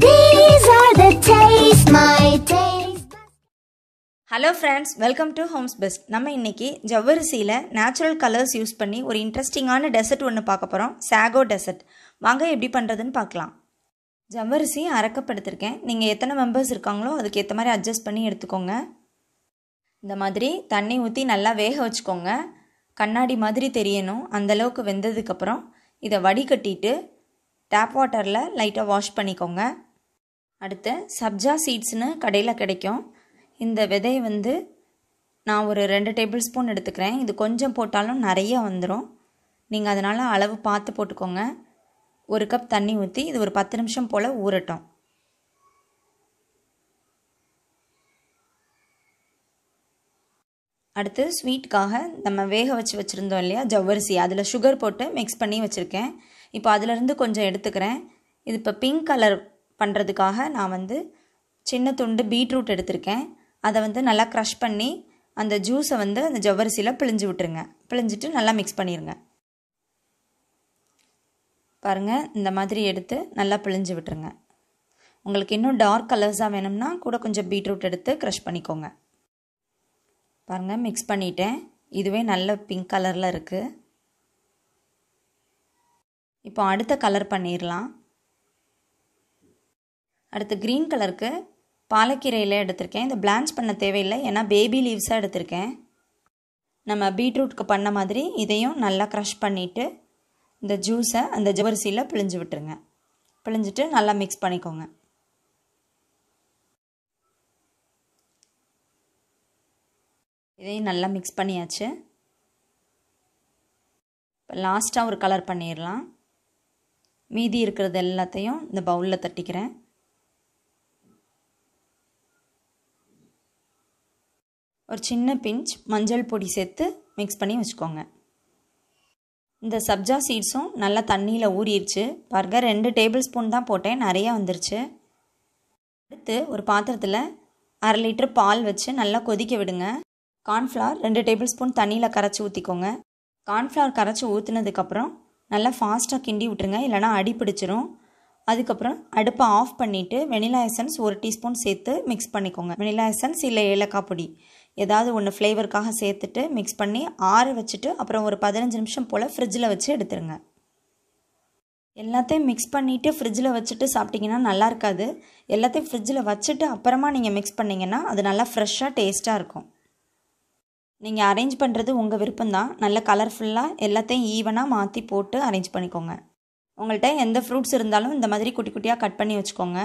These are the taste, my taste. Hello friends welcome to homes best நம்ம இன்றைக்கி ஜவ்வரிசியில் natural colours use பண்ணி ஒரு இன்ட்ரெஸ்டிங்கான டெசர்ட் ஒன்று பார்க்க போகிறோம் சாகோ டெசர்ட் வாங்க எப்படி பண்ணுறதுன்னு பார்க்கலாம் ஜவ்வரிசி அறக்கப்படுத்திருக்கேன் நீங்கள் எத்தனை மெம்பர்ஸ் இருக்காங்களோ அதுக்கு ஏற்ற மாதிரி அட்ஜஸ்ட் பண்ணி எடுத்துக்கோங்க இந்த மாதிரி தண்ணி ஊற்றி நல்லா வேக வச்சுக்கோங்க கண்ணாடி மாதிரி தெரியணும் அந்தளவுக்கு வெந்ததுக்கப்புறம் இதை வடிகட்டிட்டு டேப் வாட்டரில் லைட்டாக வாஷ் பண்ணிக்கோங்க அடுத்து சப்ஜா சீட்ஸ்னு கடையில் கிடைக்கும் இந்த விதையை வந்து நான் ஒரு ரெண்டு டேபிள் ஸ்பூன் எடுத்துக்கிறேன் இது கொஞ்சம் போட்டாலும் நிறைய வந்துடும் நீங்கள் அதனால் அளவு பார்த்து போட்டுக்கோங்க ஒரு கப் தண்ணி ஊற்றி இது ஒரு பத்து நிமிஷம் போல் ஊறட்டும் அடுத்து ஸ்வீட்டுக்காக நம்ம வேக வச்சு வச்சுருந்தோம் இல்லையா ஜவ்வரிசி அதில் சுகர் போட்டு மிக்ஸ் பண்ணி வச்சுருக்கேன் இப்போ அதிலருந்து கொஞ்சம் எடுத்துக்கிறேன் இது இப்போ பிங்க் கலர் பண்ணுறதுக்காக நான் வந்து சின்ன துண்டு பீட்ரூட் எடுத்திருக்கேன் அதை வந்து நல்லா க்ரஷ் பண்ணி அந்த ஜூஸை வந்து அந்த ஜவ்வரிசியில் பிழிஞ்சு விட்டுருங்க பிழிஞ்சிட்டு நல்லா மிக்ஸ் பண்ணிடுங்க பாருங்கள் இந்த மாதிரி எடுத்து நல்லா பிழிஞ்சு விட்டுருங்க உங்களுக்கு இன்னும் டார்க் கலர்ஸாக வேணும்னா கூட கொஞ்சம் பீட்ரூட் எடுத்து க்ரஷ் பண்ணிக்கோங்க பாருங்கள் மிக்ஸ் பண்ணிட்டேன் இதுவே நல்ல பிங்க் கலரில் இருக்குது இப்போ அடுத்த கலர் பண்ணிடலாம் அடுத்து க்ரீன் கலருக்கு பாலக்கீரையில் எடுத்திருக்கேன் இந்த பிளான்ச் பண்ண தேவையில்லை ஏன்னா பேபி லீவ்ஸாக எடுத்திருக்கேன் நம்ம பீட்ரூட்க்கு பண்ண மாதிரி இதையும் நல்லா க்ரஷ் பண்ணிவிட்டு இந்த ஜூஸை அந்த ஜவரிசியில் பிழிஞ்சு விட்டுருங்க பிழிஞ்சிட்டு நல்லா மிக்ஸ் பண்ணிக்கோங்க இதையும் நல்லா மிக்ஸ் பண்ணியாச்சு இப்போ லாஸ்ட்டாக ஒரு கலர் பண்ணிடலாம் மீதி இருக்கிறது எல்லாத்தையும் இந்த பவுலில் தட்டிக்கிறேன் ஒரு சின்ன பிஞ்ச் மஞ்சள் பொடி சேர்த்து மிக்ஸ் பண்ணி வச்சுக்கோங்க இந்த சப்ஜா சீட்ஸும் நல்லா தண்ணியில் ஊறிடுச்சு பாருங்க ரெண்டு டேபிள் ஸ்பூன் தான் போட்டேன் நிறையா வந்துருச்சு அடுத்து ஒரு பாத்திரத்தில் அரை லிட்டர் பால் வச்சு நல்லா கொதிக்க விடுங்க கார்ன்ஃப்ளவர் ரெண்டு டேபிள் ஸ்பூன் தண்ணியில் கரைச்சி ஊற்றிக்கோங்க கார்ன்ஃப்ளவர் கரைச்சி ஊற்றுனதுக்கப்புறம் நல்லா ஃபாஸ்ட்டாக கிண்டி விட்டுருங்க இல்லைனா அடி பிடிச்சிரும் அதுக்கப்புறம் அடுப்பை ஆஃப் பண்ணிவிட்டு வெனிலா எசன்ஸ் ஒரு டீஸ்பூன் சேர்த்து மிக்ஸ் பண்ணிக்கோங்க வெனிலா எசன்ஸ் இல்லை ஏலக்காய் பொடி ஏதாவது ஒன்று ஃப்ளேவருக்காக சேர்த்துட்டு மிக்ஸ் பண்ணி ஆற வச்சுட்டு அப்புறம் ஒரு பதினஞ்சு நிமிஷம் போல் ஃப்ரிட்ஜில் வச்சு எடுத்துருங்க எல்லாத்தையும் மிக்ஸ் பண்ணிவிட்டு ஃப்ரிட்ஜில் வச்சுட்டு சாப்பிட்டிங்கன்னா நல்லா இருக்காது எல்லாத்தையும் ஃப்ரிட்ஜில் வச்சுட்டு அப்புறமா நீங்கள் மிக்ஸ் பண்ணிங்கன்னா அது நல்லா ஃப்ரெஷ்ஷாக டேஸ்ட்டாக இருக்கும் நீங்கள் அரேஞ்ச் பண்ணுறது உங்கள் விருப்பம்தான் நல்ல கலர்ஃபுல்லாக எல்லாத்தையும் ஈவனாக மாற்றி போட்டு அரேஞ்ச் பண்ணிக்கோங்க உங்கள்கிட்ட எந்த ஃப்ரூட்ஸ் இருந்தாலும் இந்த மாதிரி குட்டி குட்டியாக கட் பண்ணி வச்சுக்கோங்க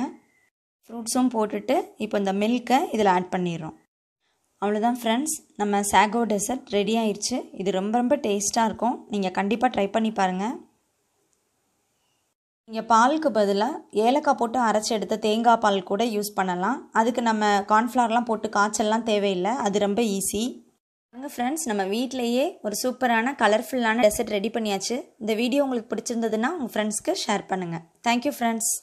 ஃப்ரூட்ஸும் போட்டுட்டு இப்போ இந்த மில்க்கை இதில் ஆட் பண்ணிடுறோம் அவ்வளோதான் ஃப்ரெண்ட்ஸ் நம்ம சாகோ டெசர்ட் ரெடி ஆயிடுச்சு இது ரொம்ப ரொம்ப டேஸ்ட்டாக இருக்கும் நீங்கள் கண்டிப்பாக ட்ரை பண்ணி பாருங்கள் நீங்கள் பாலுக்கு பதிலாக ஏலக்காய் போட்டு அரைச்சி எடுத்த தேங்காய் பால் கூட யூஸ் பண்ணலாம் அதுக்கு நம்ம கார்ன்ஃப்ளவர்லாம் போட்டு காய்ச்சல்லாம் தேவையில்லை அது ரொம்ப ஈஸி அங்கே ஃப்ரெண்ட்ஸ் நம்ம வீட்டிலையே ஒரு சூப்பரான கலர்ஃபுல்லான டெசர்ட் ரெடி பண்ணியாச்சு இந்த வீடியோ உங்களுக்கு பிடிச்சிருந்ததுன்னா உங்கள் ஃப்ரெண்ட்ஸ்க்கு ஷேர் பண்ணுங்கள் தேங்க்யூ ஃப்ரெண்ட்ஸ்